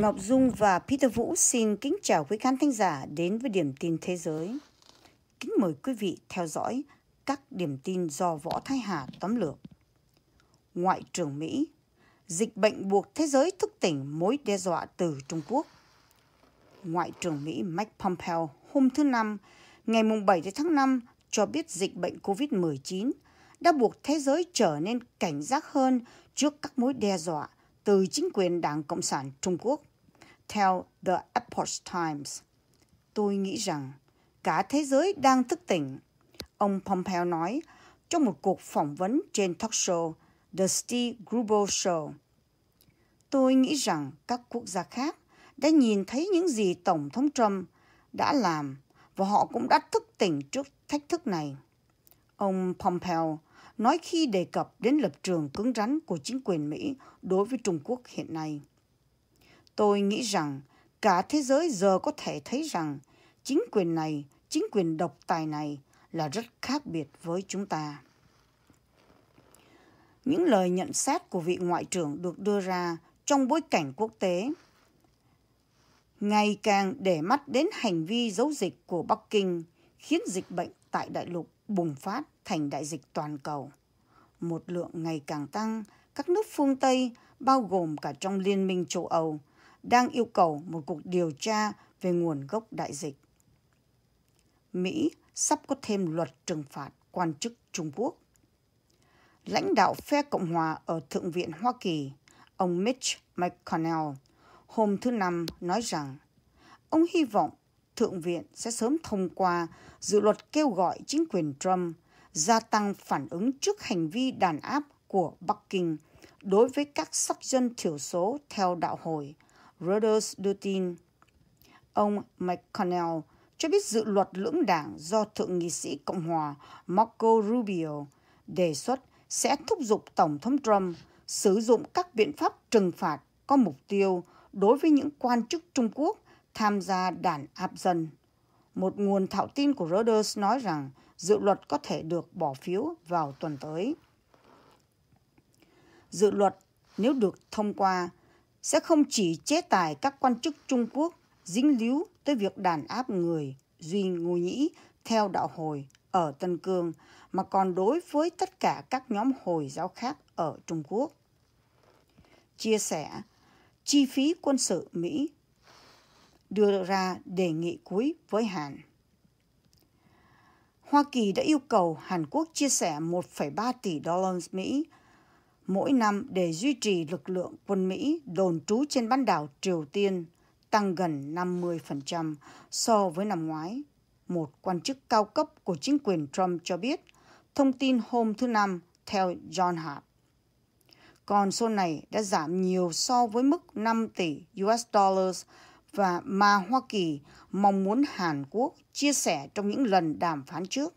Ngọc Dung và Peter Vũ xin kính chào quý khán thính giả đến với Điểm tin Thế giới. Kính mời quý vị theo dõi các điểm tin do Võ Thái Hà tóm lược. Ngoại trưởng Mỹ, dịch bệnh buộc thế giới thức tỉnh mối đe dọa từ Trung Quốc. Ngoại trưởng Mỹ Mike Pompeo hôm thứ Năm, ngày 7 tháng 5, cho biết dịch bệnh COVID-19 đã buộc thế giới trở nên cảnh giác hơn trước các mối đe dọa – từ chính quyền Đảng Cộng sản Trung Quốc. Theo The Epoch Times, tôi nghĩ rằng cả thế giới đang thức tỉnh. Ông Pompeo nói trong một cuộc phỏng vấn trên talk show The Steve Grubel Show. Tôi nghĩ rằng các quốc gia khác đã nhìn thấy những gì Tổng thống Trump đã làm và họ cũng đã thức tỉnh trước thách thức này. Ông Pompeo nói khi đề cập đến lập trường cứng rắn của chính quyền Mỹ đối với Trung Quốc hiện nay. Tôi nghĩ rằng cả thế giới giờ có thể thấy rằng chính quyền này, chính quyền độc tài này là rất khác biệt với chúng ta. Những lời nhận xét của vị ngoại trưởng được đưa ra trong bối cảnh quốc tế ngày càng để mắt đến hành vi giấu dịch của Bắc Kinh khiến dịch bệnh tại đại lục bùng phát thành đại dịch toàn cầu. Một lượng ngày càng tăng, các nước phương Tây, bao gồm cả trong Liên minh châu Âu, đang yêu cầu một cuộc điều tra về nguồn gốc đại dịch. Mỹ sắp có thêm luật trừng phạt quan chức Trung Quốc. Lãnh đạo phe Cộng hòa ở Thượng viện Hoa Kỳ, ông Mitch McConnell, hôm thứ Năm nói rằng ông hy vọng Thượng viện sẽ sớm thông qua dự luật kêu gọi chính quyền Trump gia tăng phản ứng trước hành vi đàn áp của Bắc Kinh đối với các sắc dân thiểu số theo đạo hồi. Reuters đưa tin, ông McConnell cho biết dự luật lưỡng đảng do Thượng nghị sĩ Cộng hòa Marco Rubio đề xuất sẽ thúc giục Tổng thống Trump sử dụng các biện pháp trừng phạt có mục tiêu đối với những quan chức Trung Quốc tham gia đàn áp dân. Một nguồn thạo tin của Reuters nói rằng dự luật có thể được bỏ phiếu vào tuần tới. Dự luật nếu được thông qua sẽ không chỉ chế tài các quan chức Trung Quốc dính líu tới việc đàn áp người Duy Ngô Nhĩ theo đạo hồi ở Tân Cương mà còn đối với tất cả các nhóm Hồi giáo khác ở Trung Quốc. Chia sẻ chi phí quân sự Mỹ đưa ra đề nghị cuối với Hàn. Hoa Kỳ đã yêu cầu Hàn Quốc chia sẻ 1,3 tỷ đô la Mỹ mỗi năm để duy trì lực lượng quân Mỹ đồn trú trên bán đảo Triều Tiên tăng gần 50% so với năm ngoái. Một quan chức cao cấp của chính quyền Trump cho biết, thông tin hôm thứ Năm theo John Hart. Còn số này đã giảm nhiều so với mức 5 tỷ US dollars và mà Hoa Kỳ mong muốn Hàn Quốc chia sẻ trong những lần đàm phán trước.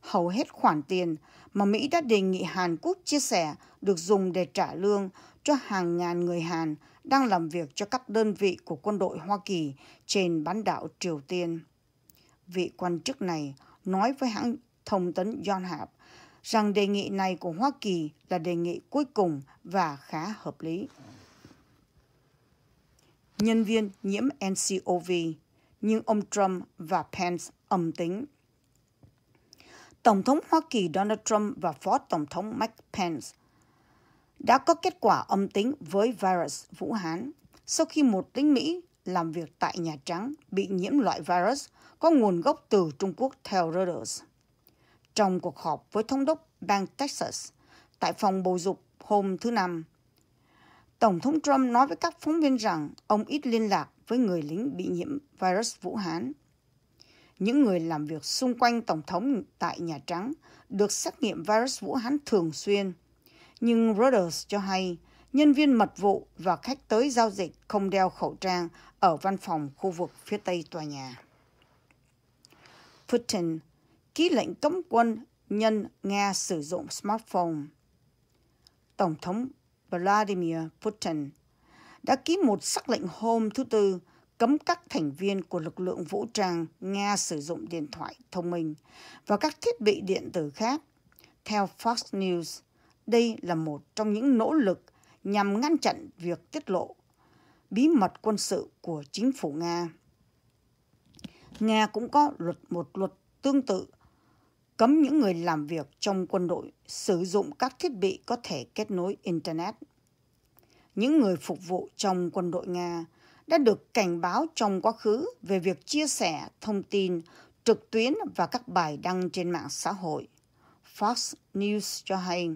Hầu hết khoản tiền mà Mỹ đã đề nghị Hàn Quốc chia sẻ được dùng để trả lương cho hàng ngàn người Hàn đang làm việc cho các đơn vị của quân đội Hoa Kỳ trên bán đảo Triều Tiên. Vị quan chức này nói với hãng thông tấn John Hap rằng đề nghị này của Hoa Kỳ là đề nghị cuối cùng và khá hợp lý nhân viên nhiễm NCOV, nhưng ông Trump và Pence âm tính. Tổng thống Hoa Kỳ Donald Trump và Phó Tổng thống Mike Pence đã có kết quả âm tính với virus Vũ Hán sau khi một lính Mỹ làm việc tại Nhà Trắng bị nhiễm loại virus có nguồn gốc từ Trung Quốc theo Reuters. Trong cuộc họp với thống đốc bang Texas tại phòng bầu dục hôm thứ Năm, Tổng thống Trump nói với các phóng viên rằng ông ít liên lạc với người lính bị nhiễm virus Vũ Hán. Những người làm việc xung quanh Tổng thống tại Nhà Trắng được xét nghiệm virus Vũ Hán thường xuyên. Nhưng Reuters cho hay nhân viên mật vụ và khách tới giao dịch không đeo khẩu trang ở văn phòng khu vực phía tây tòa nhà. Putin ký lệnh cấm quân nhân Nga sử dụng smartphone. Tổng thống Vladimir Putin đã ký một sắc lệnh hôm thứ Tư cấm các thành viên của lực lượng vũ trang Nga sử dụng điện thoại thông minh và các thiết bị điện tử khác. Theo Fox News, đây là một trong những nỗ lực nhằm ngăn chặn việc tiết lộ bí mật quân sự của chính phủ Nga. Nga cũng có luật một luật tương tự cấm những người làm việc trong quân đội sử dụng các thiết bị có thể kết nối Internet. Những người phục vụ trong quân đội Nga đã được cảnh báo trong quá khứ về việc chia sẻ thông tin trực tuyến và các bài đăng trên mạng xã hội. Fox News cho hay,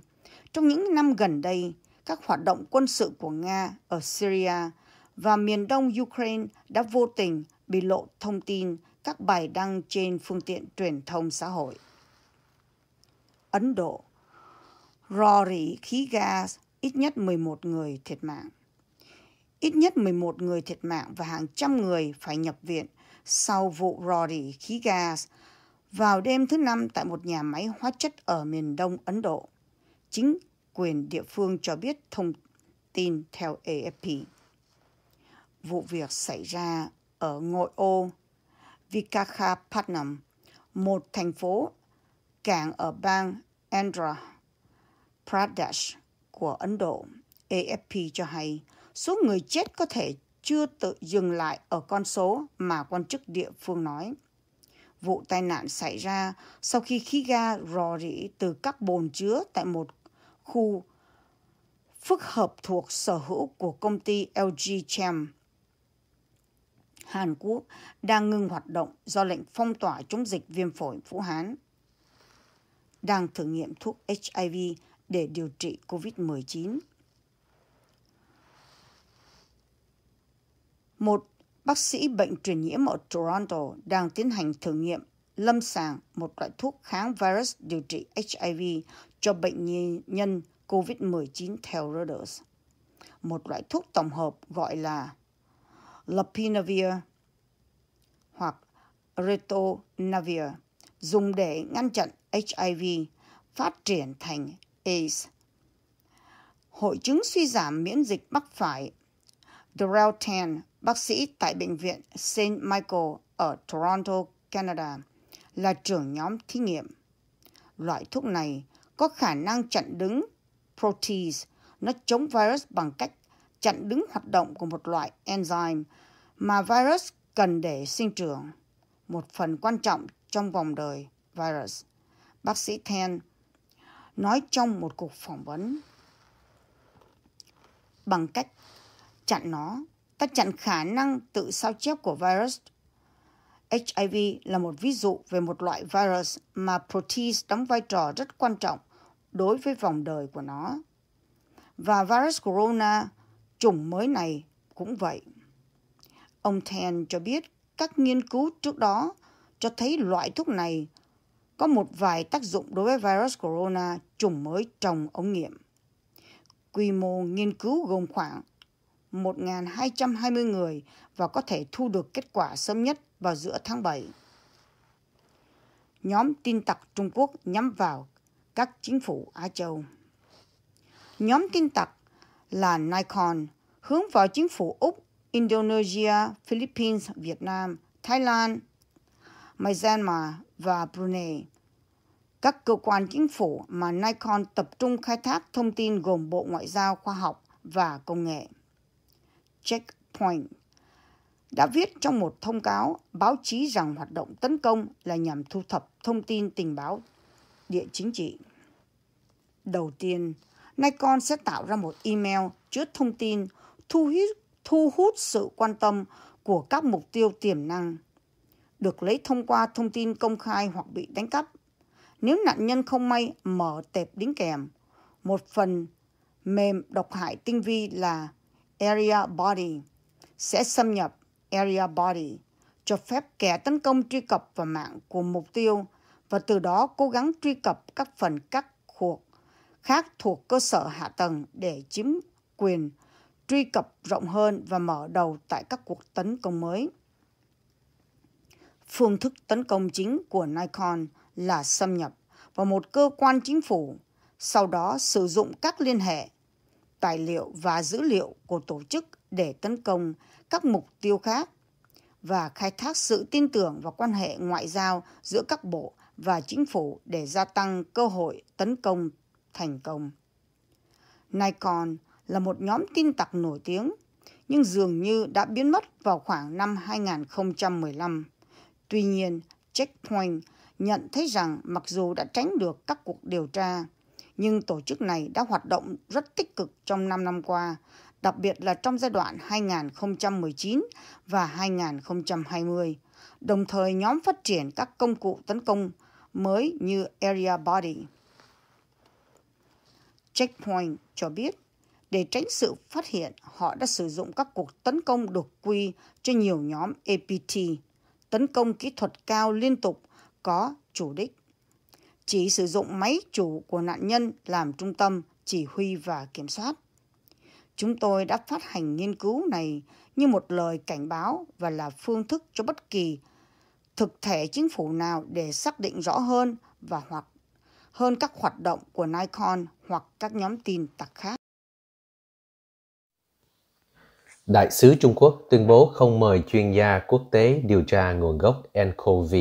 trong những năm gần đây, các hoạt động quân sự của Nga ở Syria và miền đông Ukraine đã vô tình bị lộ thông tin các bài đăng trên phương tiện truyền thông xã hội. Ấn Độ. Rò rỉ khí gas, ít nhất 11 người thiệt mạng. Ít nhất 11 người thiệt mạng và hàng trăm người phải nhập viện sau vụ rò rỉ khí gas vào đêm thứ Năm tại một nhà máy hóa chất ở miền đông Ấn Độ. Chính quyền địa phương cho biết thông tin theo AFP. Vụ việc xảy ra ở ngôi ô Vikakapatnam, một thành phố cảng ở bang Andhra Pradesh của Ấn Độ, AFP cho hay, số người chết có thể chưa tự dừng lại ở con số mà quan chức địa phương nói. Vụ tai nạn xảy ra sau khi khí ga rò rỉ từ các bồn chứa tại một khu phức hợp thuộc sở hữu của công ty LG Chem. Hàn Quốc đang ngừng hoạt động do lệnh phong tỏa chống dịch viêm phổi Vũ Hán đang thử nghiệm thuốc HIV để điều trị COVID-19. Một bác sĩ bệnh truyền nhiễm ở Toronto đang tiến hành thử nghiệm lâm sàng một loại thuốc kháng virus điều trị HIV cho bệnh nhân COVID-19 theo Reuters. Một loại thuốc tổng hợp gọi là Lopinavir hoặc Retonavir dùng để ngăn chặn HIV phát triển thành AIDS. Hội chứng suy giảm miễn dịch mắc phải Dorel Tan, bác sĩ tại Bệnh viện St. Michael ở Toronto, Canada, là trưởng nhóm thí nghiệm. Loại thuốc này có khả năng chặn đứng protease, nó chống virus bằng cách chặn đứng hoạt động của một loại enzyme mà virus cần để sinh trưởng, một phần quan trọng trong vòng đời virus bác sĩ Ten nói trong một cuộc phỏng vấn. Bằng cách chặn nó, ta chặn khả năng tự sao chép của virus. HIV là một ví dụ về một loại virus mà protease đóng vai trò rất quan trọng đối với vòng đời của nó. Và virus corona, chủng mới này cũng vậy. Ông Ten cho biết các nghiên cứu trước đó cho thấy loại thuốc này có một vài tác dụng đối với virus corona chủng mới trong ống nghiệm. Quy mô nghiên cứu gồm khoảng 1.220 người và có thể thu được kết quả sớm nhất vào giữa tháng 7. Nhóm tin tặc Trung Quốc nhắm vào các chính phủ Á Châu. Nhóm tin tặc là Nikon hướng vào chính phủ Úc, Indonesia, Philippines, Việt Nam, Thái Lan, Myanmar, và Brunei. Các cơ quan chính phủ mà Nikon tập trung khai thác thông tin gồm Bộ Ngoại giao Khoa học và Công nghệ. Checkpoint đã viết trong một thông cáo báo chí rằng hoạt động tấn công là nhằm thu thập thông tin tình báo địa chính trị. Đầu tiên, Nikon sẽ tạo ra một email chứa thông tin thu hút, thu hút sự quan tâm của các mục tiêu tiềm năng – được lấy thông qua thông tin công khai hoặc bị đánh cắp. Nếu nạn nhân không may mở tệp đính kèm, một phần mềm độc hại tinh vi là Area Body sẽ xâm nhập Area Body, cho phép kẻ tấn công truy cập vào mạng của mục tiêu và từ đó cố gắng truy cập các phần cắt cuộc khác thuộc cơ sở hạ tầng để chiếm quyền truy cập rộng hơn và mở đầu tại các cuộc tấn công mới phương thức tấn công chính của Nikon là xâm nhập vào một cơ quan chính phủ, sau đó sử dụng các liên hệ, tài liệu và dữ liệu của tổ chức để tấn công các mục tiêu khác và khai thác sự tin tưởng và quan hệ ngoại giao giữa các bộ và chính phủ để gia tăng cơ hội tấn công thành công. Nikon là một nhóm tin tặc nổi tiếng, nhưng dường như đã biến mất vào khoảng năm 2015. Tuy nhiên, Checkpoint nhận thấy rằng mặc dù đã tránh được các cuộc điều tra, nhưng tổ chức này đã hoạt động rất tích cực trong 5 năm qua, đặc biệt là trong giai đoạn 2019 và 2020, đồng thời nhóm phát triển các công cụ tấn công mới như Area Body. Checkpoint cho biết, để tránh sự phát hiện, họ đã sử dụng các cuộc tấn công đột quy cho nhiều nhóm APT tấn công kỹ thuật cao liên tục có chủ đích. Chỉ sử dụng máy chủ của nạn nhân làm trung tâm chỉ huy và kiểm soát. Chúng tôi đã phát hành nghiên cứu này như một lời cảnh báo và là phương thức cho bất kỳ thực thể chính phủ nào để xác định rõ hơn và hoặc hơn các hoạt động của Nikon hoặc các nhóm tin tặc khác. Đại sứ Trung Quốc tuyên bố không mời chuyên gia quốc tế điều tra nguồn gốc nCoV.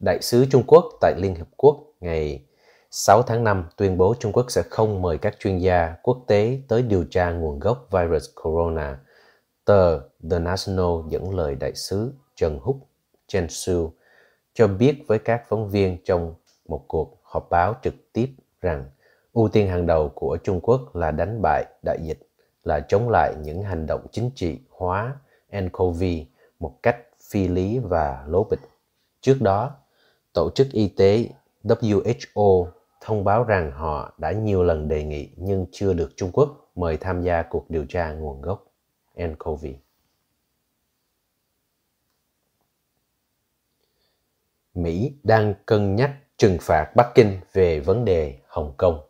Đại sứ Trung Quốc tại Liên hợp Quốc ngày 6 tháng 5 tuyên bố Trung Quốc sẽ không mời các chuyên gia quốc tế tới điều tra nguồn gốc virus corona. Tờ The National dẫn lời đại sứ Trần Húc Chen Su cho biết với các phóng viên trong một cuộc họp báo trực tiếp rằng ưu tiên hàng đầu của Trung Quốc là đánh bại đại dịch là chống lại những hành động chính trị hóa ncov một cách phi lý và lố bịch trước đó tổ chức y tế who thông báo rằng họ đã nhiều lần đề nghị nhưng chưa được trung quốc mời tham gia cuộc điều tra nguồn gốc ncov Mỹ đang cân nhắc trừng phạt Bắc Kinh về vấn đề Hồng Kông.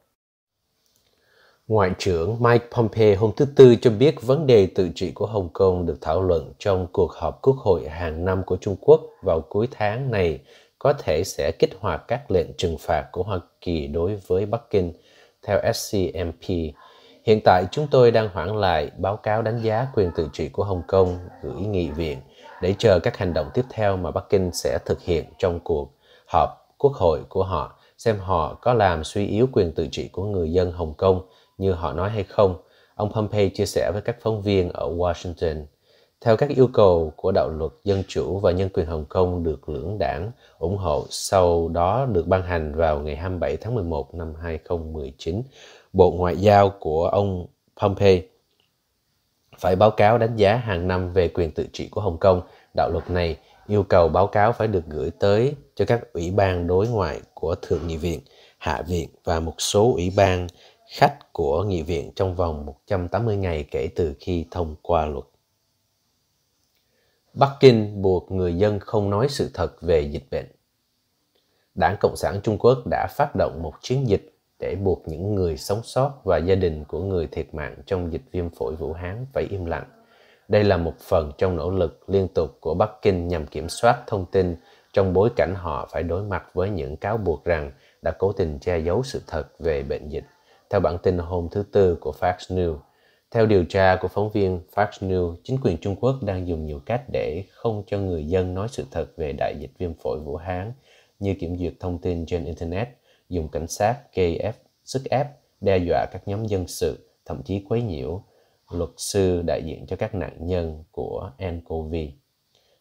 Ngoại trưởng Mike Pompeo hôm thứ Tư cho biết vấn đề tự trị của Hồng Kông được thảo luận trong cuộc họp quốc hội hàng năm của Trung Quốc vào cuối tháng này có thể sẽ kích hoạt các lệnh trừng phạt của Hoa Kỳ đối với Bắc Kinh, theo SCMP. Hiện tại chúng tôi đang hoãn lại báo cáo đánh giá quyền tự trị của Hồng Kông gửi nghị viện để chờ các hành động tiếp theo mà Bắc Kinh sẽ thực hiện trong cuộc họp quốc hội của họ, xem họ có làm suy yếu quyền tự trị của người dân Hồng Kông – như họ nói hay không, ông Pompeo chia sẻ với các phóng viên ở Washington. Theo các yêu cầu của đạo luật dân chủ và nhân quyền Hồng Kông được lưỡng đảng ủng hộ sau đó được ban hành vào ngày 27 tháng 11 năm 2019, Bộ Ngoại giao của ông Pompeo phải báo cáo đánh giá hàng năm về quyền tự trị của Hồng Kông. Đạo luật này yêu cầu báo cáo phải được gửi tới cho các ủy ban đối ngoại của Thượng nghị viện, Hạ viện và một số ủy ban khách của nghị viện trong vòng 180 ngày kể từ khi thông qua luật. Bắc Kinh buộc người dân không nói sự thật về dịch bệnh. Đảng Cộng sản Trung Quốc đã phát động một chiến dịch để buộc những người sống sót và gia đình của người thiệt mạng trong dịch viêm phổi Vũ Hán phải im lặng. Đây là một phần trong nỗ lực liên tục của Bắc Kinh nhằm kiểm soát thông tin trong bối cảnh họ phải đối mặt với những cáo buộc rằng đã cố tình che giấu sự thật về bệnh dịch theo bản tin hôm thứ Tư của Fox News. Theo điều tra của phóng viên Fox News, chính quyền Trung Quốc đang dùng nhiều cách để không cho người dân nói sự thật về đại dịch viêm phổi Vũ Hán, như kiểm duyệt thông tin trên Internet, dùng cảnh sát gây ép, sức ép, đe dọa các nhóm dân sự, thậm chí quấy nhiễu, luật sư đại diện cho các nạn nhân của ncov.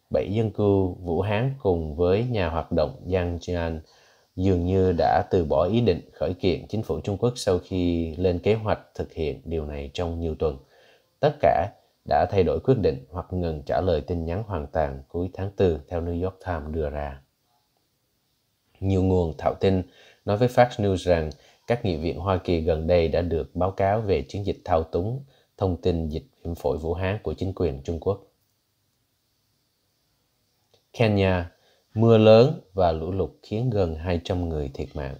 Bảy dân cư Vũ Hán cùng với nhà hoạt động Yang Jian dường như đã từ bỏ ý định khởi kiện chính phủ Trung Quốc sau khi lên kế hoạch thực hiện điều này trong nhiều tuần. Tất cả đã thay đổi quyết định hoặc ngừng trả lời tin nhắn hoàn toàn cuối tháng 4 theo New York Times đưa ra. Nhiều nguồn thạo tin nói với Fox News rằng các nghị viện Hoa Kỳ gần đây đã được báo cáo về chiến dịch thao túng thông tin dịch viêm phổi Vũ Hán của chính quyền Trung Quốc. Kenya Mưa lớn và lũ lụt khiến gần 200 người thiệt mạng.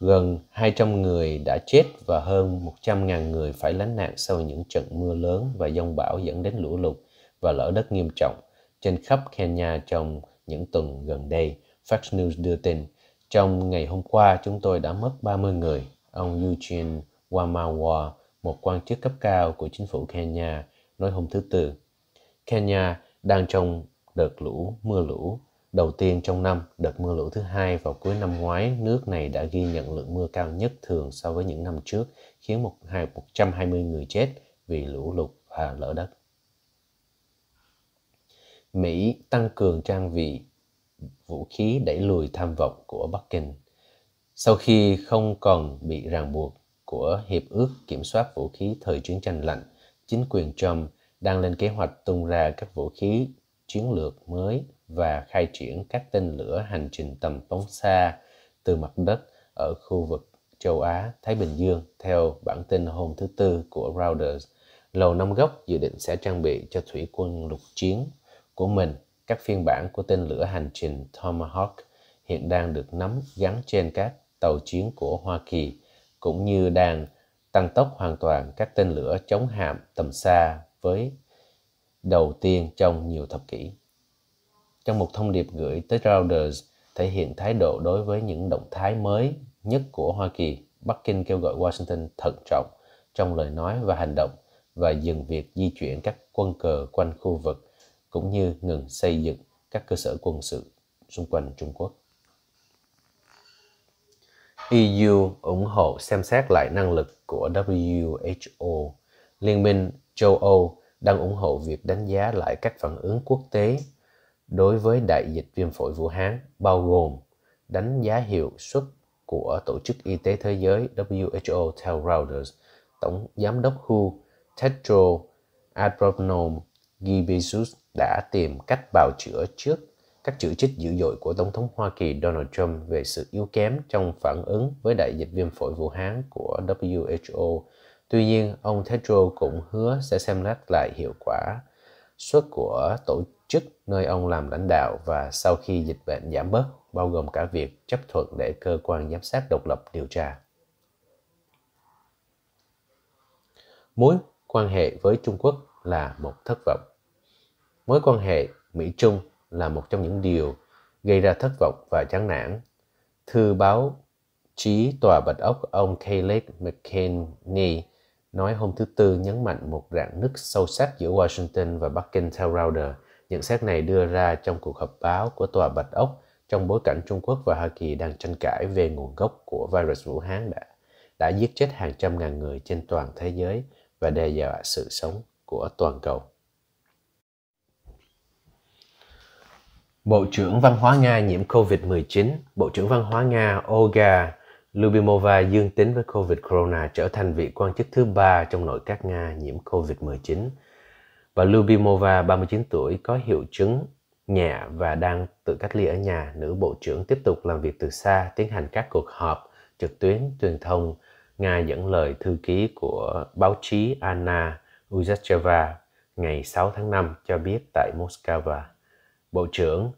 Gần 200 người đã chết và hơn 100.000 người phải lánh nạn sau những trận mưa lớn và dông bão dẫn đến lũ lụt và lở đất nghiêm trọng trên khắp Kenya trong những tuần gần đây, Fox News đưa tin. Trong ngày hôm qua, chúng tôi đã mất 30 người. Ông Eugene Wamawa, một quan chức cấp cao của chính phủ Kenya, nói hôm thứ Tư. Kenya đang trong đợt lũ, mưa lũ đầu tiên trong năm, đợt mưa lũ thứ hai vào cuối năm ngoái, nước này đã ghi nhận lượng mưa cao nhất thường so với những năm trước, khiến 120 người chết vì lũ lụt và lở đất. Mỹ tăng cường trang bị vũ khí đẩy lùi tham vọng của Bắc Kinh. Sau khi không còn bị ràng buộc của Hiệp ước Kiểm soát Vũ khí thời chiến tranh lạnh, chính quyền Trump đang lên kế hoạch tung ra các vũ khí chiến lược mới và khai triển các tên lửa hành trình tầm phóng xa từ mặt đất ở khu vực châu Á, Thái Bình Dương theo bản tin hôm thứ Tư của Reuters. Lầu Năm Góc dự định sẽ trang bị cho thủy quân lục chiến của mình các phiên bản của tên lửa hành trình Tomahawk hiện đang được nắm gắn trên các tàu chiến của Hoa Kỳ, cũng như đang tăng tốc hoàn toàn các tên lửa chống hạm tầm xa với đầu tiên trong nhiều thập kỷ trong một thông điệp gửi tới Reuters thể hiện thái độ đối với những động thái mới nhất của Hoa Kỳ, Bắc Kinh kêu gọi Washington thận trọng trong lời nói và hành động và dừng việc di chuyển các quân cờ quanh khu vực cũng như ngừng xây dựng các cơ sở quân sự xung quanh Trung Quốc. EU ủng hộ xem xét lại năng lực của WHO. Liên minh châu Âu đang ủng hộ việc đánh giá lại các phản ứng quốc tế đối với đại dịch viêm phổi Vũ Hán bao gồm đánh giá hiệu suất của Tổ chức Y tế Thế giới WHO theo Reuters, Tổng Giám đốc WHO Tedros Adhanom Ghebreyesus đã tìm cách bào chữa trước các chữ trích dữ dội của Tổng thống Hoa Kỳ Donald Trump về sự yếu kém trong phản ứng với đại dịch viêm phổi Vũ Hán của WHO. Tuy nhiên, ông Tedros cũng hứa sẽ xem xét lại hiệu quả suất của tổ chức nơi ông làm lãnh đạo và sau khi dịch bệnh giảm bớt, bao gồm cả việc chấp thuận để cơ quan giám sát độc lập điều tra. Mối quan hệ với Trung Quốc là một thất vọng. Mối quan hệ Mỹ-Trung là một trong những điều gây ra thất vọng và chán nản. Thư báo chí tòa bạch ốc ông Caleb McKinney nói hôm thứ Tư nhấn mạnh một rạn nứt sâu sắc giữa Washington và Bắc Kinh theo Rauder – Nhận xét này đưa ra trong cuộc họp báo của Tòa Bạch Ốc trong bối cảnh Trung Quốc và Hoa Kỳ đang tranh cãi về nguồn gốc của virus Vũ Hán đã, đã giết chết hàng trăm ngàn người trên toàn thế giới và đe dọa sự sống của toàn cầu. Bộ trưởng Văn hóa Nga nhiễm COVID-19, Bộ trưởng Văn hóa Nga Olga Lubimova dương tính với COVID-corona trở thành vị quan chức thứ ba trong nội các Nga nhiễm COVID-19 và Lyubimova, 39 tuổi, có hiệu chứng nhẹ và đang tự cách ly ở nhà. Nữ Bộ trưởng tiếp tục làm việc từ xa, tiến hành các cuộc họp trực tuyến truyền thông. Nga dẫn lời thư ký của báo chí Anna Uzacheva ngày 6 tháng 5 cho biết tại Moscow. Bộ trưởng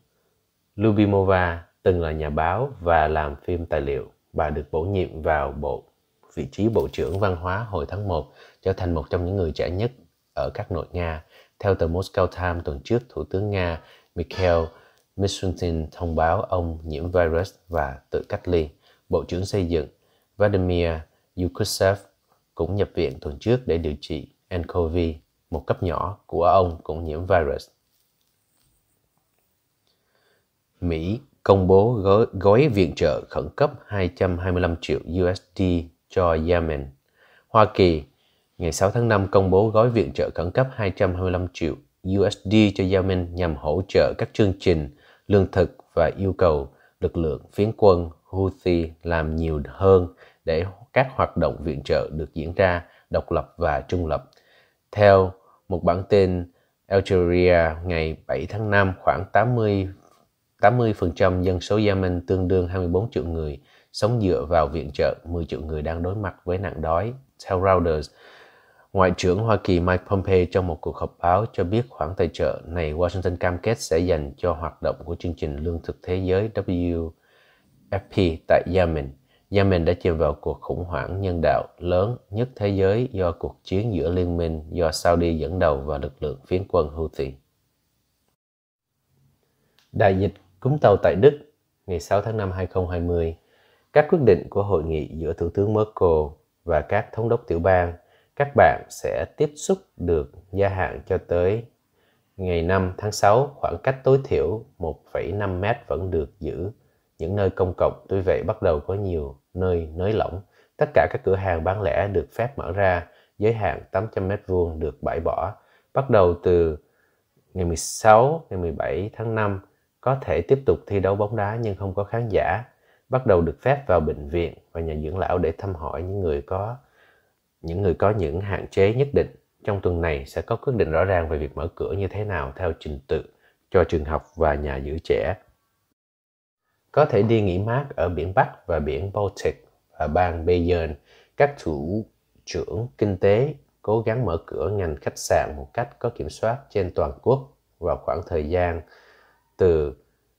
Lyubimova từng là nhà báo và làm phim tài liệu. Bà được bổ nhiệm vào bộ vị trí Bộ trưởng Văn hóa hồi tháng 1, trở thành một trong những người trẻ nhất ở các nội Nga. Theo tờ Moscow Times tuần trước, Thủ tướng Nga Mikhail mishustin thông báo ông nhiễm virus và tự cách ly. Bộ trưởng Xây dựng Vladimir Yukusev cũng nhập viện tuần trước để điều trị nCoV, một cấp nhỏ của ông cũng nhiễm virus. Mỹ công bố gói, gói viện trợ khẩn cấp 225 triệu USD cho Yemen. Hoa Kỳ ngày 6 tháng 5 công bố gói viện trợ khẩn cấp 225 triệu USD cho Yemen nhằm hỗ trợ các chương trình lương thực và yêu cầu lực lượng phiến quân Houthi làm nhiều hơn để các hoạt động viện trợ được diễn ra độc lập và trung lập. Theo một bản tin Algeria ngày 7 tháng 5, khoảng 80 80% dân số Yemen tương đương 24 triệu người sống dựa vào viện trợ, 10 triệu người đang đối mặt với nạn đói. Theo Reuters, Ngoại trưởng Hoa Kỳ Mike Pompeo trong một cuộc họp báo cho biết khoản tài trợ này Washington cam kết sẽ dành cho hoạt động của chương trình lương thực thế giới WFP tại Yemen. Yemen đã chìm vào cuộc khủng hoảng nhân đạo lớn nhất thế giới do cuộc chiến giữa liên minh do Saudi dẫn đầu và lực lượng phiến quân Houthi. Đại dịch cúng tàu tại Đức ngày 6 tháng 5 2020, các quyết định của hội nghị giữa Thủ tướng Merkel và các thống đốc tiểu bang các bạn sẽ tiếp xúc được gia hạn cho tới ngày 5 tháng 6, khoảng cách tối thiểu 1,5 mét vẫn được giữ. Những nơi công cộng tuy vậy bắt đầu có nhiều nơi nới lỏng. Tất cả các cửa hàng bán lẻ được phép mở ra, giới hạn 800 mét vuông được bãi bỏ. Bắt đầu từ ngày 16, ngày 17 tháng 5 có thể tiếp tục thi đấu bóng đá nhưng không có khán giả. Bắt đầu được phép vào bệnh viện và nhà dưỡng lão để thăm hỏi những người có những người có những hạn chế nhất định trong tuần này sẽ có quyết định rõ ràng về việc mở cửa như thế nào theo trình tự cho trường học và nhà giữ trẻ. Có thể đi nghỉ mát ở biển Bắc và biển Baltic và bang Bayern, các thủ trưởng kinh tế cố gắng mở cửa ngành khách sạn một cách có kiểm soát trên toàn quốc vào khoảng thời gian từ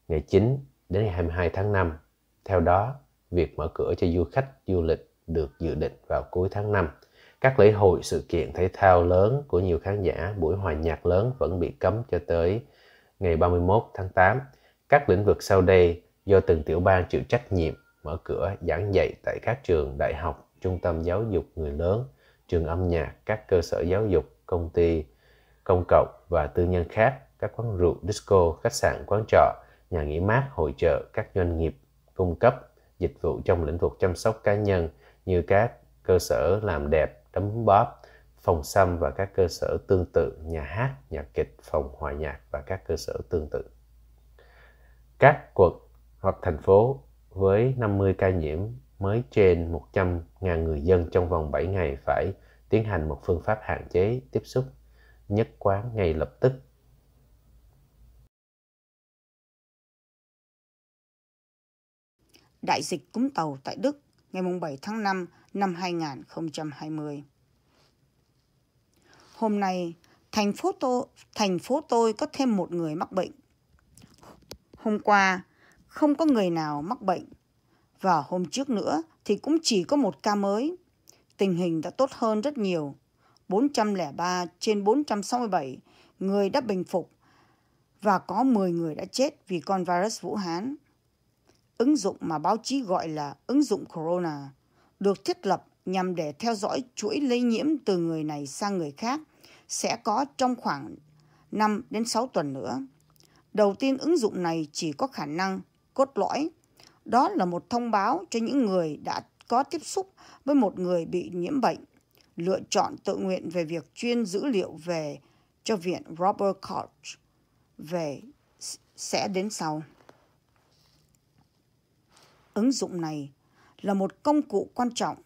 ngày 9 đến ngày 22 tháng 5. Theo đó, việc mở cửa cho du khách du lịch được dự định vào cuối tháng 5 các lễ hội sự kiện thể thao lớn của nhiều khán giả, buổi hòa nhạc lớn vẫn bị cấm cho tới ngày 31 tháng 8. Các lĩnh vực sau đây do từng tiểu bang chịu trách nhiệm mở cửa giảng dạy tại các trường đại học, trung tâm giáo dục người lớn, trường âm nhạc, các cơ sở giáo dục, công ty công cộng và tư nhân khác, các quán rượu, disco, khách sạn, quán trọ, nhà nghỉ mát, hội trợ các doanh nghiệp cung cấp dịch vụ trong lĩnh vực chăm sóc cá nhân như các cơ sở làm đẹp, đấm bóp, phòng xăm và các cơ sở tương tự, nhà hát, nhà kịch, phòng hòa nhạc và các cơ sở tương tự. Các quận hoặc thành phố với 50 ca nhiễm mới trên 100.000 người dân trong vòng 7 ngày phải tiến hành một phương pháp hạn chế tiếp xúc nhất quán ngay lập tức đại dịch cúm tàu tại Đức ngày 7 tháng 5 năm 2020. Hôm nay, thành phố, tô, thành phố tôi có thêm một người mắc bệnh. Hôm qua, không có người nào mắc bệnh. Và hôm trước nữa thì cũng chỉ có một ca mới. Tình hình đã tốt hơn rất nhiều. 403 trên 467 người đã bình phục và có 10 người đã chết vì con virus Vũ Hán ứng dụng mà báo chí gọi là ứng dụng Corona, được thiết lập nhằm để theo dõi chuỗi lây nhiễm từ người này sang người khác sẽ có trong khoảng 5 đến 6 tuần nữa. Đầu tiên ứng dụng này chỉ có khả năng cốt lõi, đó là một thông báo cho những người đã có tiếp xúc với một người bị nhiễm bệnh, lựa chọn tự nguyện về việc chuyên dữ liệu về cho viện Robert Koch về sẽ đến sau. Ứng dụng này là một công cụ quan trọng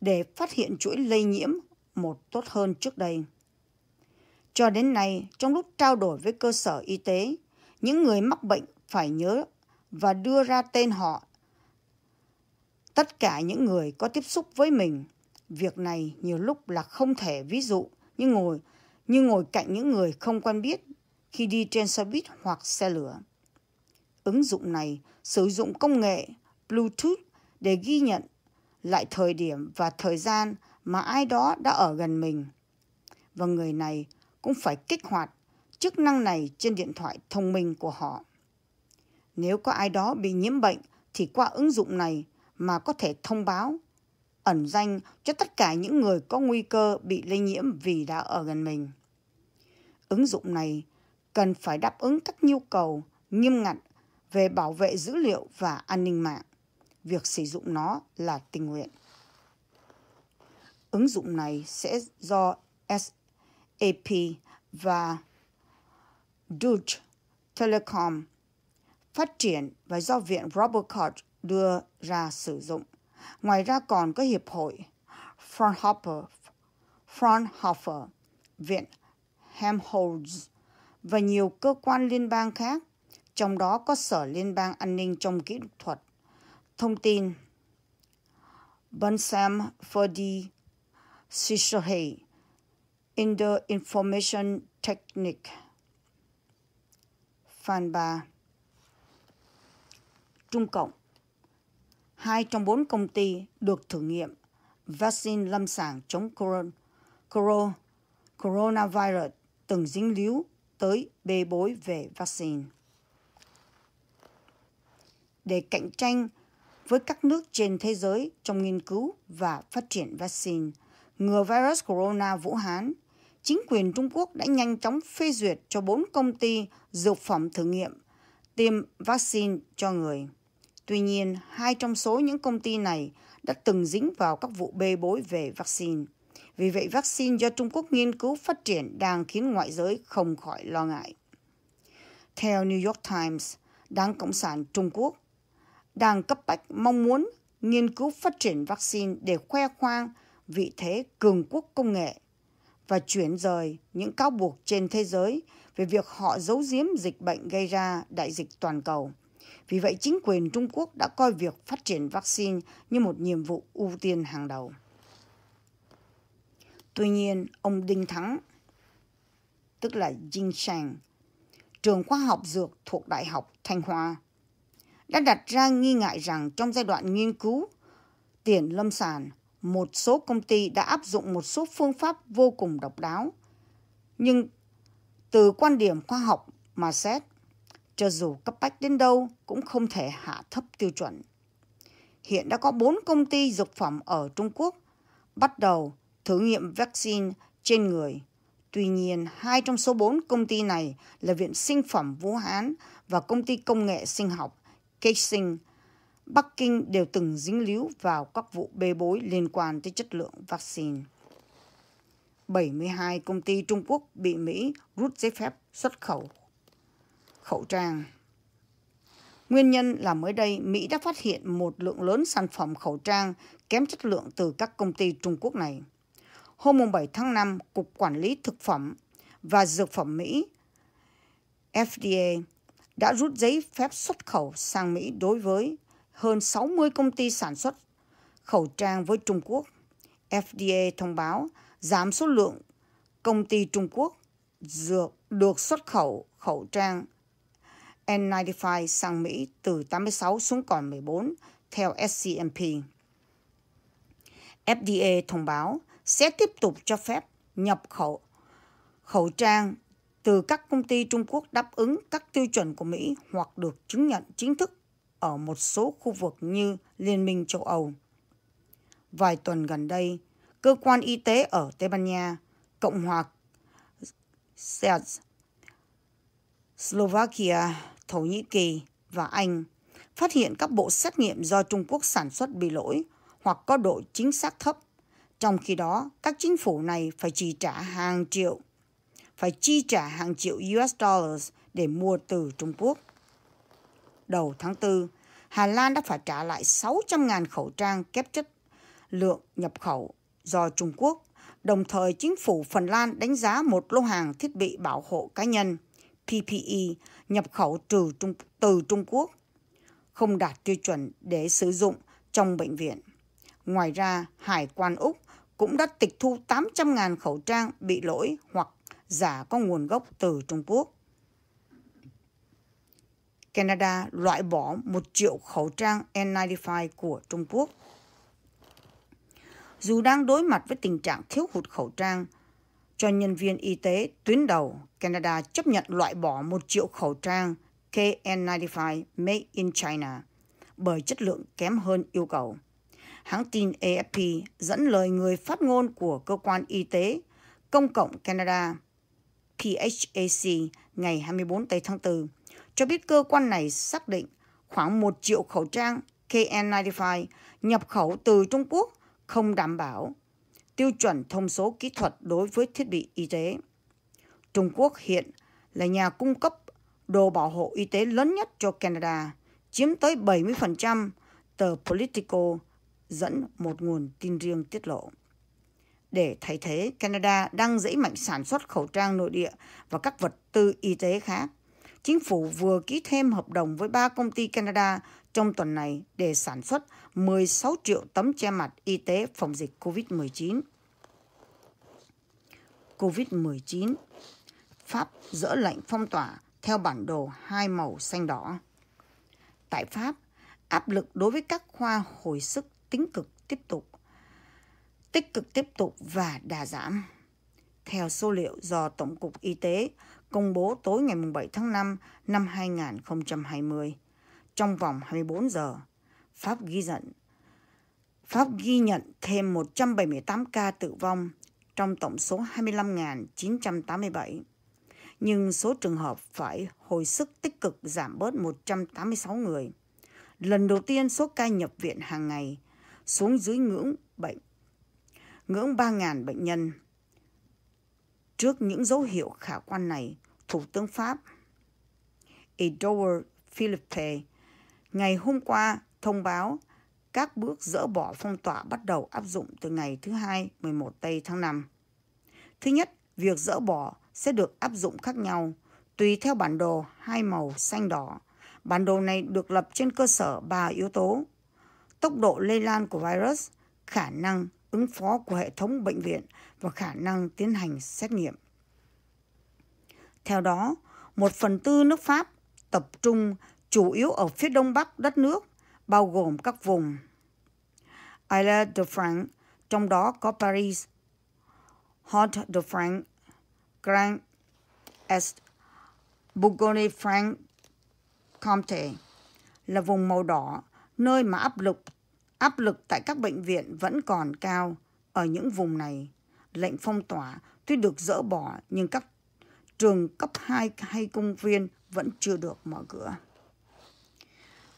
để phát hiện chuỗi lây nhiễm một tốt hơn trước đây. Cho đến nay, trong lúc trao đổi với cơ sở y tế, những người mắc bệnh phải nhớ và đưa ra tên họ tất cả những người có tiếp xúc với mình. Việc này nhiều lúc là không thể ví dụ như ngồi như ngồi cạnh những người không quen biết khi đi trên xe buýt hoặc xe lửa. Ứng dụng này sử dụng công nghệ Bluetooth để ghi nhận lại thời điểm và thời gian mà ai đó đã ở gần mình. Và người này cũng phải kích hoạt chức năng này trên điện thoại thông minh của họ. Nếu có ai đó bị nhiễm bệnh thì qua ứng dụng này mà có thể thông báo ẩn danh cho tất cả những người có nguy cơ bị lây nhiễm vì đã ở gần mình. Ứng dụng này cần phải đáp ứng các nhu cầu nghiêm ngặt về bảo vệ dữ liệu và an ninh mạng việc sử dụng nó là tình nguyện. Ứng dụng này sẽ do SAP và Deutsche Telekom phát triển và do viện Robert đưa ra sử dụng. Ngoài ra còn có hiệp hội Fraunhofer, Fraunhofer viện Helmholtz và nhiều cơ quan liên bang khác, trong đó có Sở Liên bang An ninh trong Kỹ thuật thông tin Bonsam for the Shishohei in the Information Technique Phần 3 Trung Cộng Hai trong bốn công ty được thử nghiệm vaccine lâm sàng chống corona, coronavirus từng dính líu tới bê bối về vaccine. Để cạnh tranh với các nước trên thế giới trong nghiên cứu và phát triển vaccine ngừa virus corona Vũ Hán, chính quyền Trung Quốc đã nhanh chóng phê duyệt cho 4 công ty dược phẩm thử nghiệm tiêm vaccine cho người. Tuy nhiên, hai trong số những công ty này đã từng dính vào các vụ bê bối về vaccine. Vì vậy, vaccine do Trung Quốc nghiên cứu phát triển đang khiến ngoại giới không khỏi lo ngại. Theo New York Times, Đảng Cộng sản Trung Quốc đang cấp bách mong muốn nghiên cứu phát triển vaccine để khoe khoang vị thế cường quốc công nghệ và chuyển rời những cáo buộc trên thế giới về việc họ giấu giếm dịch bệnh gây ra đại dịch toàn cầu. Vì vậy, chính quyền Trung Quốc đã coi việc phát triển vaccine như một nhiệm vụ ưu tiên hàng đầu. Tuy nhiên, ông Đinh Thắng, tức là Jing Shang, trường khoa học dược thuộc Đại học Thanh Hoa, đã đặt ra nghi ngại rằng trong giai đoạn nghiên cứu tiền lâm sàng, một số công ty đã áp dụng một số phương pháp vô cùng độc đáo. Nhưng từ quan điểm khoa học mà xét, cho dù cấp bách đến đâu cũng không thể hạ thấp tiêu chuẩn. Hiện đã có 4 công ty dược phẩm ở Trung Quốc bắt đầu thử nghiệm vaccine trên người. Tuy nhiên, hai trong số 4 công ty này là Viện Sinh phẩm Vũ Hán và Công ty Công nghệ Sinh học Casing, Bắc Kinh đều từng dính líu vào các vụ bê bối liên quan tới chất lượng vaccine. 72 công ty Trung Quốc bị Mỹ rút giấy phép xuất khẩu khẩu trang. Nguyên nhân là mới đây Mỹ đã phát hiện một lượng lớn sản phẩm khẩu trang kém chất lượng từ các công ty Trung Quốc này. Hôm 7 tháng 5, Cục Quản lý Thực phẩm và Dược phẩm Mỹ FDA đã rút giấy phép xuất khẩu sang Mỹ đối với hơn 60 công ty sản xuất khẩu trang với Trung Quốc. FDA thông báo giảm số lượng công ty Trung Quốc dược được xuất khẩu khẩu trang N95 sang Mỹ từ 86 xuống còn 14 theo SCMP. FDA thông báo sẽ tiếp tục cho phép nhập khẩu khẩu trang từ các công ty Trung Quốc đáp ứng các tiêu chuẩn của Mỹ hoặc được chứng nhận chính thức ở một số khu vực như Liên minh châu Âu. Vài tuần gần đây, cơ quan y tế ở Tây Ban Nha, Cộng hòa Czech, Slovakia, Thổ Nhĩ Kỳ và Anh phát hiện các bộ xét nghiệm do Trung Quốc sản xuất bị lỗi hoặc có độ chính xác thấp. Trong khi đó, các chính phủ này phải chi trả hàng triệu phải chi trả hàng triệu US dollars để mua từ Trung Quốc. Đầu tháng 4, Hà Lan đã phải trả lại 600.000 khẩu trang kép chất lượng nhập khẩu do Trung Quốc. Đồng thời, chính phủ Phần Lan đánh giá một lô hàng thiết bị bảo hộ cá nhân PPE nhập khẩu từ Trung, từ Trung Quốc không đạt tiêu chuẩn để sử dụng trong bệnh viện. Ngoài ra, Hải quan Úc cũng đã tịch thu 800.000 khẩu trang bị lỗi hoặc giả có nguồn gốc từ Trung Quốc. Canada loại bỏ 1 triệu khẩu trang N95 của Trung Quốc. Dù đang đối mặt với tình trạng thiếu hụt khẩu trang cho nhân viên y tế tuyến đầu, Canada chấp nhận loại bỏ 1 triệu khẩu trang KN95 Made in China bởi chất lượng kém hơn yêu cầu. Hãng tin AFP dẫn lời người phát ngôn của cơ quan y tế công cộng Canada PHAC ngày 24 tây tháng 4, cho biết cơ quan này xác định khoảng 1 triệu khẩu trang KN95 nhập khẩu từ Trung Quốc không đảm bảo tiêu chuẩn thông số kỹ thuật đối với thiết bị y tế. Trung Quốc hiện là nhà cung cấp đồ bảo hộ y tế lớn nhất cho Canada, chiếm tới 70%, tờ Politico dẫn một nguồn tin riêng tiết lộ để thay thế Canada đang dẫy mạnh sản xuất khẩu trang nội địa và các vật tư y tế khác. Chính phủ vừa ký thêm hợp đồng với ba công ty Canada trong tuần này để sản xuất 16 triệu tấm che mặt y tế phòng dịch COVID-19. COVID-19 Pháp dỡ lệnh phong tỏa theo bản đồ hai màu xanh đỏ. Tại Pháp, áp lực đối với các khoa hồi sức tính cực tiếp tục tích cực tiếp tục và đà giảm. Theo số liệu do Tổng cục Y tế công bố tối ngày 7 tháng 5 năm 2020, trong vòng 24 giờ, Pháp ghi nhận Pháp ghi nhận thêm 178 ca tử vong trong tổng số 25.987, nhưng số trường hợp phải hồi sức tích cực giảm bớt 186 người. Lần đầu tiên số ca nhập viện hàng ngày xuống dưới ngưỡng bệnh ngưỡng 3.000 bệnh nhân. Trước những dấu hiệu khả quan này, Thủ tướng Pháp Edouard Philippe ngày hôm qua thông báo các bước dỡ bỏ phong tỏa bắt đầu áp dụng từ ngày thứ hai 11 tây tháng 5. Thứ nhất, việc dỡ bỏ sẽ được áp dụng khác nhau tùy theo bản đồ hai màu xanh đỏ. Bản đồ này được lập trên cơ sở ba yếu tố: tốc độ lây lan của virus, khả năng ứng phó của hệ thống bệnh viện và khả năng tiến hành xét nghiệm. Theo đó, một phần tư nước Pháp tập trung chủ yếu ở phía đông bắc đất nước, bao gồm các vùng Ile-de-France, trong đó có Paris, Haute-de-France, Grand Est, Bourgogne-Franche-Comté là vùng màu đỏ, nơi mà áp lực Áp lực tại các bệnh viện vẫn còn cao ở những vùng này. Lệnh phong tỏa tuy được dỡ bỏ nhưng các trường cấp 2 hay công viên vẫn chưa được mở cửa.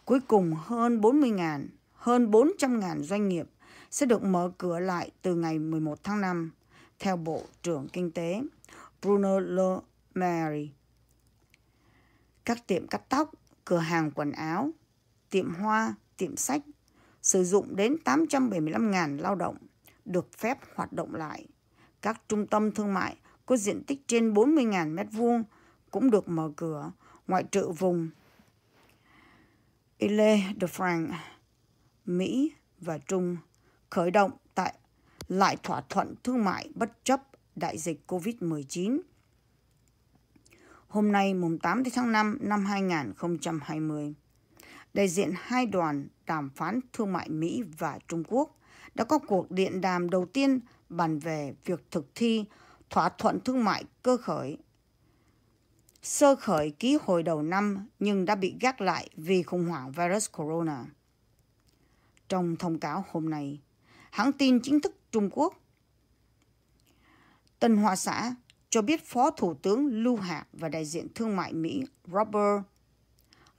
Cuối cùng hơn 40.000, hơn 400.000 doanh nghiệp sẽ được mở cửa lại từ ngày 11 tháng 5, theo Bộ trưởng Kinh tế Bruno Le Maire. Các tiệm cắt tóc, cửa hàng quần áo, tiệm hoa, tiệm sách, sử dụng đến 875.000 lao động được phép hoạt động lại. Các trung tâm thương mại có diện tích trên 40.000 m2 cũng được mở cửa, ngoại trừ vùng Ile-de-France, Mỹ và Trung khởi động tại lại thỏa thuận thương mại bất chấp đại dịch COVID-19. Hôm nay mùng 8 tháng 5 năm 2020, đại diện hai đoàn đàm phán thương mại Mỹ và Trung Quốc đã có cuộc điện đàm đầu tiên bàn về việc thực thi thỏa thuận thương mại cơ khởi. Sơ khởi ký hồi đầu năm nhưng đã bị gác lại vì khủng hoảng virus corona. Trong thông cáo hôm nay, hãng tin chính thức Trung Quốc Tân Hoa Xã cho biết Phó Thủ tướng Lưu Hạc và đại diện thương mại Mỹ Robert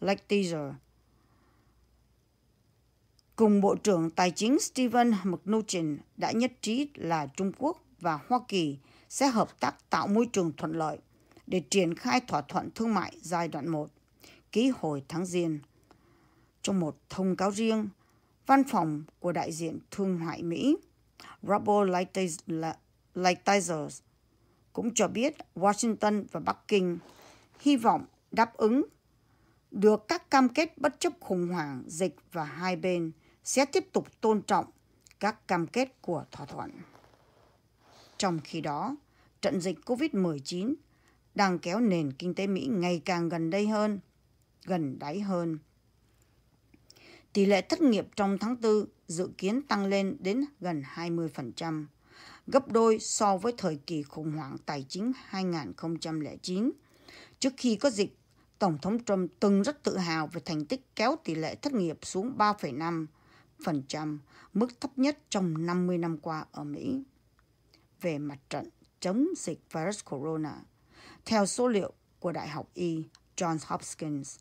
Lighthizer cùng Bộ trưởng Tài chính Stephen Mnuchin đã nhất trí là Trung Quốc và Hoa Kỳ sẽ hợp tác tạo môi trường thuận lợi để triển khai thỏa thuận thương mại giai đoạn 1, ký hồi tháng Giêng. Trong một thông cáo riêng, văn phòng của đại diện thương mại Mỹ, Robert Lighthizer cũng cho biết Washington và Bắc Kinh hy vọng đáp ứng được các cam kết bất chấp khủng hoảng dịch và hai bên sẽ tiếp tục tôn trọng các cam kết của thỏa thuận. Trong khi đó, trận dịch COVID-19 đang kéo nền kinh tế Mỹ ngày càng gần đây hơn, gần đáy hơn. Tỷ lệ thất nghiệp trong tháng 4 dự kiến tăng lên đến gần 20%, gấp đôi so với thời kỳ khủng hoảng tài chính 2009. Trước khi có dịch, Tổng thống Trump từng rất tự hào về thành tích kéo tỷ lệ thất nghiệp xuống 3,5 4%, mức thấp nhất trong 50 năm qua ở Mỹ. Về mặt trận chống dịch virus corona, theo số liệu của Đại học Y Johns Hopkins,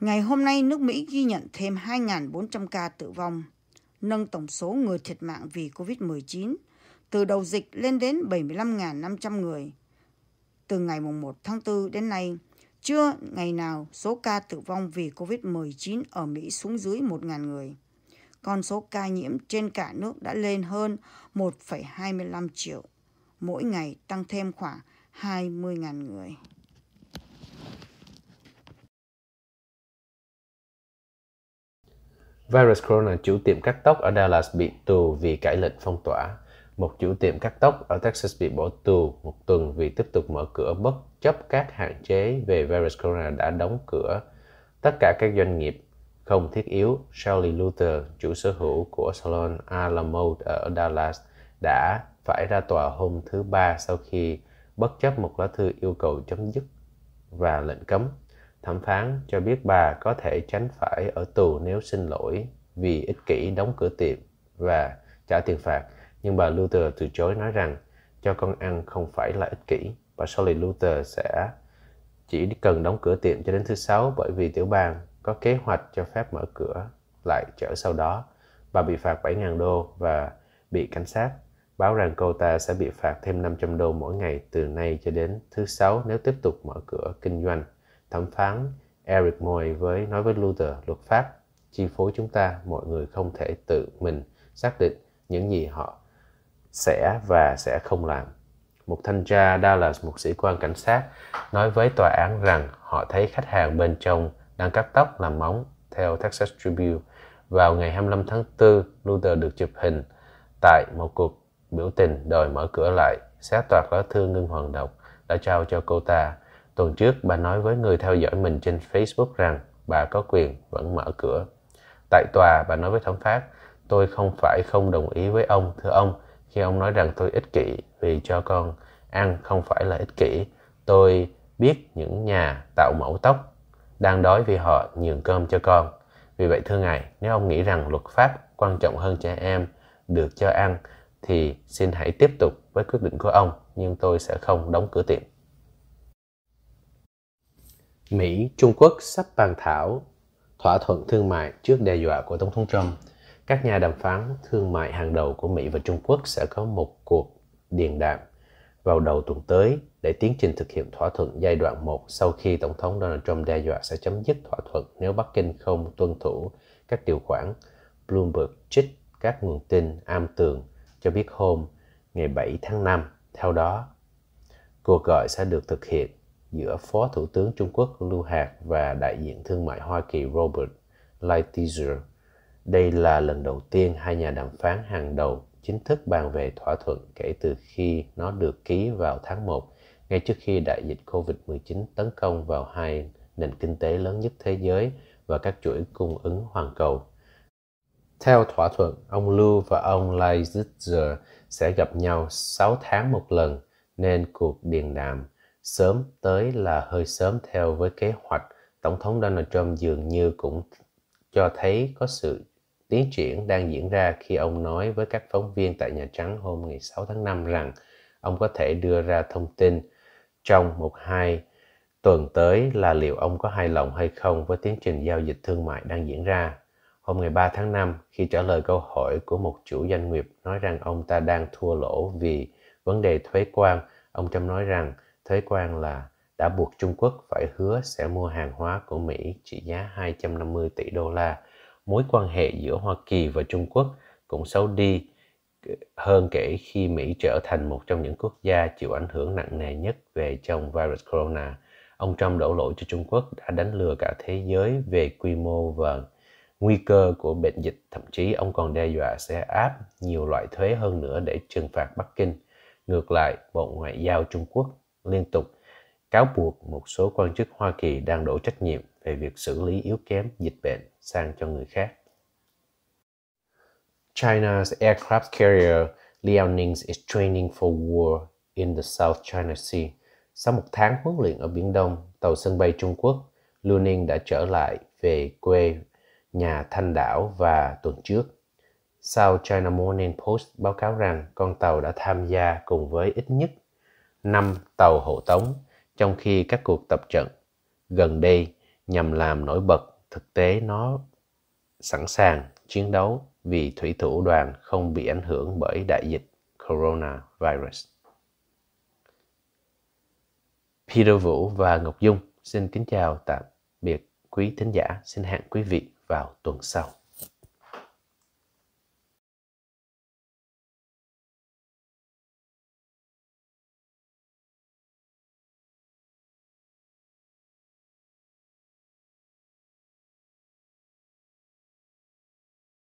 ngày hôm nay nước Mỹ ghi nhận thêm 2.400 ca tử vong, nâng tổng số người thiệt mạng vì COVID-19 từ đầu dịch lên đến 75.500 người. Từ ngày 1 tháng 4 đến nay, chưa ngày nào số ca tử vong vì COVID-19 ở Mỹ xuống dưới 1.000 người con số ca nhiễm trên cả nước đã lên hơn 1,25 triệu, mỗi ngày tăng thêm khoảng 20.000 người. Virus Corona chủ tiệm cắt tóc ở Dallas bị tù vì cải lệnh phong tỏa. Một chủ tiệm cắt tóc ở Texas bị bỏ tù một tuần vì tiếp tục mở cửa bất chấp các hạn chế về virus corona đã đóng cửa. Tất cả các doanh nghiệp không thiết yếu, Shirley Luther, chủ sở hữu của Salon Alamo ở Dallas, đã phải ra tòa hôm thứ Ba sau khi bất chấp một lá thư yêu cầu chấm dứt và lệnh cấm. Thẩm phán cho biết bà có thể tránh phải ở tù nếu xin lỗi vì ích kỷ đóng cửa tiệm và trả tiền phạt, nhưng bà Luther từ chối nói rằng cho con ăn không phải là ích kỷ. Bà Shirley Luther sẽ chỉ cần đóng cửa tiệm cho đến thứ sáu bởi vì tiểu bang có kế hoạch cho phép mở cửa lại chở sau đó. Bà bị phạt 7.000 đô và bị cảnh sát báo rằng cô ta sẽ bị phạt thêm 500 đô mỗi ngày từ nay cho đến thứ sáu nếu tiếp tục mở cửa kinh doanh. Thẩm phán Eric Moy với nói với Luther luật pháp chi phối chúng ta mọi người không thể tự mình xác định những gì họ sẽ và sẽ không làm. Một thanh tra Dallas, một sĩ quan cảnh sát, nói với tòa án rằng họ thấy khách hàng bên trong đang cắt tóc làm móng theo Texas Tribune. Vào ngày 25 tháng 4, Luther được chụp hình tại một cuộc biểu tình đòi mở cửa lại, xé toạc lá thư ngưng hoàng độc đã trao cho cô ta. Tuần trước, bà nói với người theo dõi mình trên Facebook rằng bà có quyền vẫn mở cửa. Tại tòa, bà nói với thẩm phán, tôi không phải không đồng ý với ông, thưa ông, khi ông nói rằng tôi ích kỷ vì cho con ăn không phải là ích kỷ. Tôi biết những nhà tạo mẫu tóc đang đói vì họ nhường cơm cho con. Vì vậy thưa Ngài, nếu ông nghĩ rằng luật pháp quan trọng hơn trẻ em được cho ăn thì xin hãy tiếp tục với quyết định của ông, nhưng tôi sẽ không đóng cửa tiệm. Mỹ, Trung Quốc sắp bàn thảo thỏa thuận thương mại trước đe dọa của Tổng thống Trump. Các nhà đàm phán thương mại hàng đầu của Mỹ và Trung Quốc sẽ có một cuộc điền đạm vào đầu tuần tới để tiến trình thực hiện thỏa thuận giai đoạn 1 sau khi Tổng thống Donald Trump đe dọa sẽ chấm dứt thỏa thuận nếu Bắc Kinh không tuân thủ các điều khoản. Bloomberg trích các nguồn tin am tường cho biết hôm ngày 7 tháng 5. Theo đó, cuộc gọi sẽ được thực hiện giữa Phó Thủ tướng Trung Quốc Lưu Hạc và đại diện thương mại Hoa Kỳ Robert Lighthizer. Đây là lần đầu tiên hai nhà đàm phán hàng đầu chính thức bàn về thỏa thuận kể từ khi nó được ký vào tháng 1, ngay trước khi đại dịch COVID-19 tấn công vào hai nền kinh tế lớn nhất thế giới và các chuỗi cung ứng hoàn cầu. Theo thỏa thuận, ông Lưu và ông Leitzer sẽ gặp nhau 6 tháng một lần, nên cuộc điện đàm sớm tới là hơi sớm theo với kế hoạch. Tổng thống Donald Trump dường như cũng cho thấy có sự tiến triển đang diễn ra khi ông nói với các phóng viên tại Nhà Trắng hôm ngày 6 tháng 5 rằng ông có thể đưa ra thông tin trong một hai tuần tới là liệu ông có hài lòng hay không với tiến trình giao dịch thương mại đang diễn ra. Hôm ngày 3 tháng 5, khi trả lời câu hỏi của một chủ doanh nghiệp nói rằng ông ta đang thua lỗ vì vấn đề thuế quan, ông Trump nói rằng thuế quan là đã buộc Trung Quốc phải hứa sẽ mua hàng hóa của Mỹ trị giá 250 tỷ đô la mối quan hệ giữa Hoa Kỳ và Trung Quốc cũng xấu đi hơn kể khi Mỹ trở thành một trong những quốc gia chịu ảnh hưởng nặng nề nhất về trong virus corona. Ông Trump đổ lỗi cho Trung Quốc đã đánh lừa cả thế giới về quy mô và nguy cơ của bệnh dịch. Thậm chí ông còn đe dọa sẽ áp nhiều loại thuế hơn nữa để trừng phạt Bắc Kinh. Ngược lại, Bộ Ngoại giao Trung Quốc liên tục cáo buộc một số quan chức Hoa Kỳ đang đổ trách nhiệm về việc xử lý yếu kém dịch bệnh sang cho người khác. China's aircraft carrier Liaoning is training for war in the South China Sea. Sau một tháng huấn luyện ở Biển Đông, tàu sân bay Trung Quốc Liaoning đã trở lại về quê nhà Thanh Đảo và tuần trước. Sau China Morning Post báo cáo rằng con tàu đã tham gia cùng với ít nhất 5 tàu hộ tống trong khi các cuộc tập trận gần đây nhằm làm nổi bật thực tế nó sẵn sàng chiến đấu vì thủy thủ đoàn không bị ảnh hưởng bởi đại dịch coronavirus. Peter Vũ và Ngọc Dung xin kính chào tạm biệt quý thính giả, xin hẹn quý vị vào tuần sau.